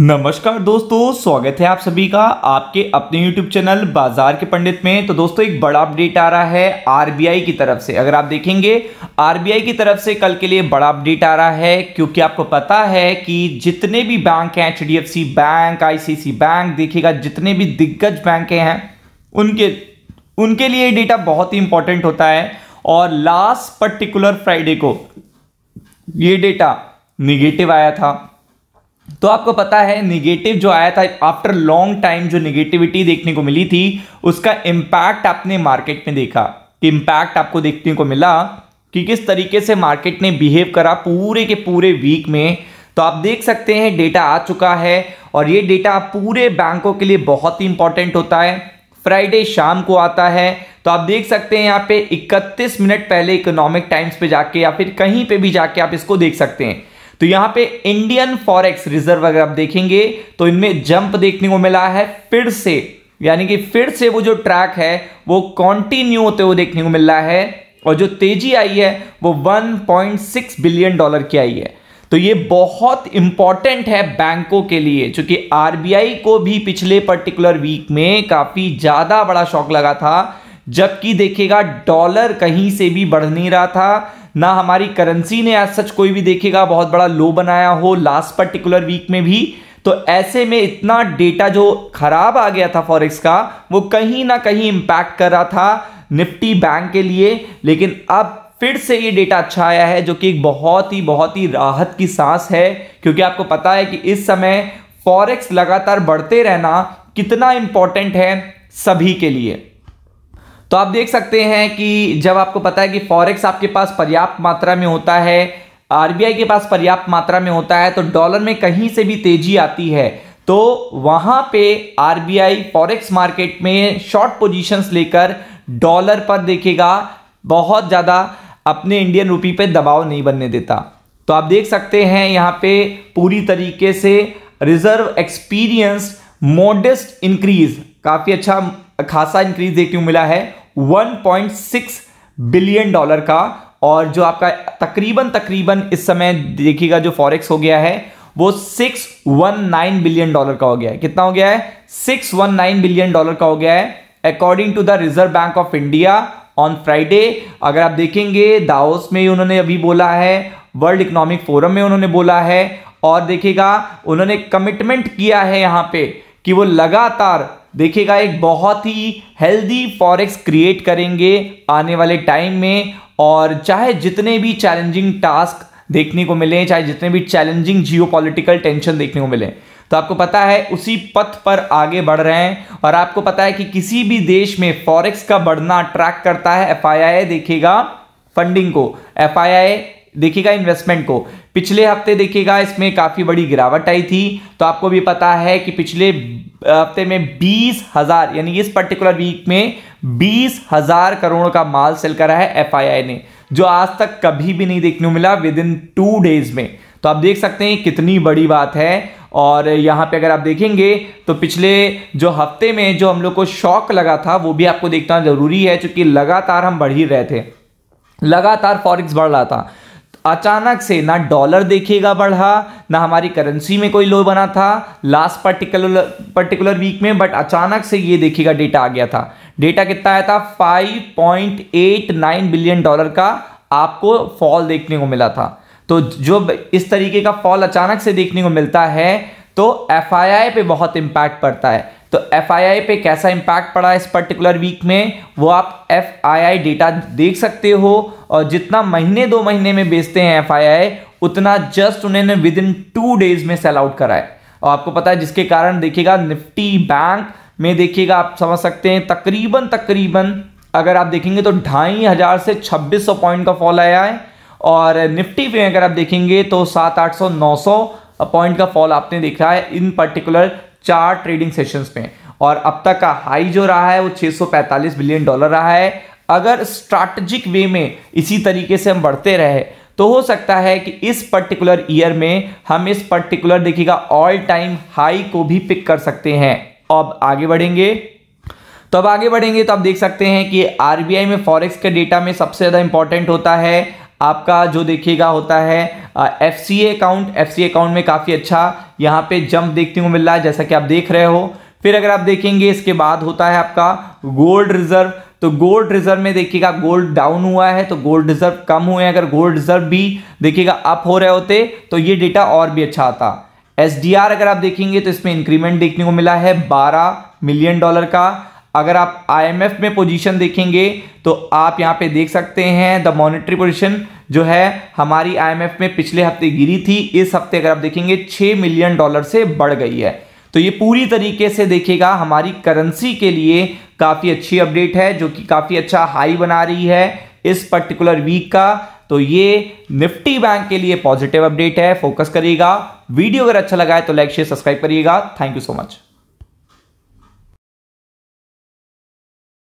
नमस्कार दोस्तों स्वागत है आप सभी का आपके अपने YouTube चैनल बाजार के पंडित में तो दोस्तों एक बड़ा अपडेट आ रहा है RBI की तरफ से अगर आप देखेंगे RBI की तरफ से कल के लिए बड़ा अपडेट आ रहा है क्योंकि आपको पता है कि जितने भी बैंक हैं एच बैंक सी बैंक देखिएगा जितने भी दिग्गज बैंक हैं उनके उनके लिए डेटा बहुत ही इंपॉर्टेंट होता है और लास्ट पर्टिकुलर फ्राइडे को ये डेटा निगेटिव आया था तो आपको पता है निगेटिव जो आया था आफ्टर लॉन्ग टाइम जो निगेटिविटी देखने को मिली थी उसका इम्पैक्ट आपने मार्केट में देखा इम्पैक्ट आपको देखने को मिला कि किस तरीके से मार्केट ने बिहेव करा पूरे के पूरे वीक में तो आप देख सकते हैं डेटा आ चुका है और ये डेटा पूरे बैंकों के लिए बहुत ही इंपॉर्टेंट होता है फ्राइडे शाम को आता है तो आप देख सकते हैं यहाँ पे 31 मिनट पहले इकोनॉमिक टाइम्स पे जाके या फिर कहीं पे भी जाके आप इसको देख सकते हैं तो यहां पे इंडियन फॉरेक्स रिजर्व अगर आप देखेंगे तो इनमें जंप देखने को मिला है फिर से यानी कि फिर से वो जो ट्रैक है वो कॉन्टिन्यू होते हुए देखने को मिल रहा है और जो तेजी आई है वो 1.6 बिलियन डॉलर की आई है तो ये बहुत इंपॉर्टेंट है बैंकों के लिए क्योंकि आरबीआई को भी पिछले पर्टिकुलर वीक में काफी ज्यादा बड़ा शौक लगा था जबकि देखेगा डॉलर कहीं से भी बढ़ नहीं रहा था ना हमारी करेंसी ने एज सच कोई भी देखेगा बहुत बड़ा लो बनाया हो लास्ट पर्टिकुलर वीक में भी तो ऐसे में इतना डेटा जो खराब आ गया था फॉरेक्स का वो कहीं ना कहीं इम्पैक्ट कर रहा था निफ्टी बैंक के लिए लेकिन अब फिर से ये डेटा अच्छा आया है जो कि एक बहुत ही बहुत ही राहत की सांस है क्योंकि आपको पता है कि इस समय फॉरेक्स लगातार बढ़ते रहना कितना इंपॉर्टेंट है सभी के लिए तो आप देख सकते हैं कि जब आपको पता है कि फॉरेक्स आपके पास पर्याप्त मात्रा में होता है आरबीआई के पास पर्याप्त मात्रा में होता है तो डॉलर में कहीं से भी तेजी आती है तो वहां पे आरबीआई फॉरेक्स मार्केट में शॉर्ट पोजीशंस लेकर डॉलर पर देखेगा बहुत ज़्यादा अपने इंडियन रुपी पे दबाव नहीं बनने देता तो आप देख सकते हैं यहाँ पे पूरी तरीके से रिजर्व एक्सपीरियंस मोडेस्ट इंक्रीज काफ़ी अच्छा खासा इंक्रीज देखने को मिला है 1.6 बिलियन डॉलर का और जो आपका तकरीबन तकरीबन इस समय देखिएगा जो फॉरेक्स हो गया है वो 619 बिलियन डॉलर का हो गया है कितना हो गया है 619 बिलियन डॉलर का हो गया है according to the Reserve Bank of India on Friday अगर आप देखेंगे दाओस में उन्होंने अभी बोला है वर्ल्ड इकोनॉमिक फोरम में उन्होंने बोला है और देखिएगा उन्होंने कमिटमेंट किया है यहां पे कि वो लगातार देखिएगा एक बहुत ही हेल्दी फॉरेक्स क्रिएट करेंगे आने वाले टाइम में और चाहे जितने भी चैलेंजिंग टास्क देखने को मिले चाहे जितने भी चैलेंजिंग जियो टेंशन देखने को मिले तो आपको पता है उसी पथ पर आगे बढ़ रहे हैं और आपको पता है कि किसी भी देश में फॉरेक्स का बढ़ना अट्रैक्ट करता है एफ देखिएगा फंडिंग को एफ देखिएगा इन्वेस्टमेंट को पिछले हफ्ते देखिएगा इसमें काफ़ी बड़ी गिरावट आई थी तो आपको भी पता है कि पिछले हफ्ते में बीस हज़ार यानी इस पर्टिकुलर वीक में बीस हज़ार करोड़ का माल सेल करा है एफआईआई ने जो आज तक कभी भी नहीं देखने को मिला विद इन टू डेज में तो आप देख सकते हैं कितनी बड़ी बात है और यहाँ पे अगर आप देखेंगे तो पिछले जो हफ्ते में जो हम लोग को शॉक लगा था वो भी आपको देखना ज़रूरी है क्योंकि लगातार हम बढ़ ही रहे थे लगातार फॉरिक्स बढ़ रहा था अचानक से ना डॉलर देखिएगा बढ़ा ना हमारी करेंसी में कोई लो बना था लास्ट पर्टिकुलर पर्टिकुलर वीक में बट अचानक से ये देखिएगा डेटा आ गया था डेटा कितना आया था 5.89 बिलियन डॉलर का आपको फॉल देखने को मिला था तो जो इस तरीके का फॉल अचानक से देखने को मिलता है तो एफ पे बहुत इंपैक्ट पड़ता है तो एफ पे कैसा इम्पैक्ट पड़ा इस पर्टिकुलर वीक में वो आप एफ डेटा देख सकते हो और जितना महीने दो महीने में बेचते हैं एफ उतना जस्ट उन्होंने विद इन टू डेज में सेल आउट करा है और आपको पता है जिसके कारण देखिएगा निफ्टी बैंक में देखिएगा आप समझ सकते हैं तकरीबन तकरीबन अगर आप देखेंगे तो ढाई हज़ार से छब्बीस सौ पॉइंट का फॉल आया है और निफ्टी पे अगर आप देखेंगे तो सात आठ सौ नौ सौ पॉइंट का फॉल आपने देखा है इन पर्टिकुलर चार ट्रेडिंग सेशंस में और अब तक का हाई जो रहा है वो 645 बिलियन डॉलर रहा है अगर स्ट्रैटेजिक वे में इसी तरीके से हम बढ़ते रहे तो हो सकता है कि इस पर्टिकुलर ईयर में हम इस पर्टिकुलर देखिएगा ऑल टाइम हाई को भी पिक कर सकते हैं अब आगे बढ़ेंगे तो अब आगे बढ़ेंगे तो आप देख सकते हैं कि आरबीआई में फॉरेक्स के डेटा में सबसे ज़्यादा इंपॉर्टेंट होता है आपका जो देखिएगा होता है F C account F C account में काफ़ी अच्छा यहाँ पे जंप देखने को मिल रहा है जैसा कि आप देख रहे हो फिर अगर आप देखेंगे इसके बाद होता है आपका गोल्ड रिजर्व तो गोल्ड रिजर्व में देखिएगा गोल्ड डाउन हुआ है तो गोल्ड रिजर्व कम हुए हैं अगर गोल्ड रिजर्व भी देखिएगा अप हो रहे होते तो ये डेटा और भी अच्छा आता एस अगर आप देखेंगे तो इसमें इंक्रीमेंट देखने को मिला है बारह मिलियन डॉलर का अगर आप आईएमएफ में पोजीशन देखेंगे तो आप यहाँ पे देख सकते हैं द मॉनिटरी पोजीशन जो है हमारी आईएमएफ में पिछले हफ्ते गिरी थी इस हफ्ते अगर आप देखेंगे छः मिलियन डॉलर से बढ़ गई है तो ये पूरी तरीके से देखेगा हमारी करेंसी के लिए काफ़ी अच्छी अपडेट है जो कि काफ़ी अच्छा हाई बना रही है इस पर्टिकुलर वीक का तो ये निफ्टी बैंक के लिए पॉजिटिव अपडेट है फोकस करिएगा वीडियो अगर अच्छा लगा है तो लाइक शेयर सब्सक्राइब करिएगा थैंक यू सो मच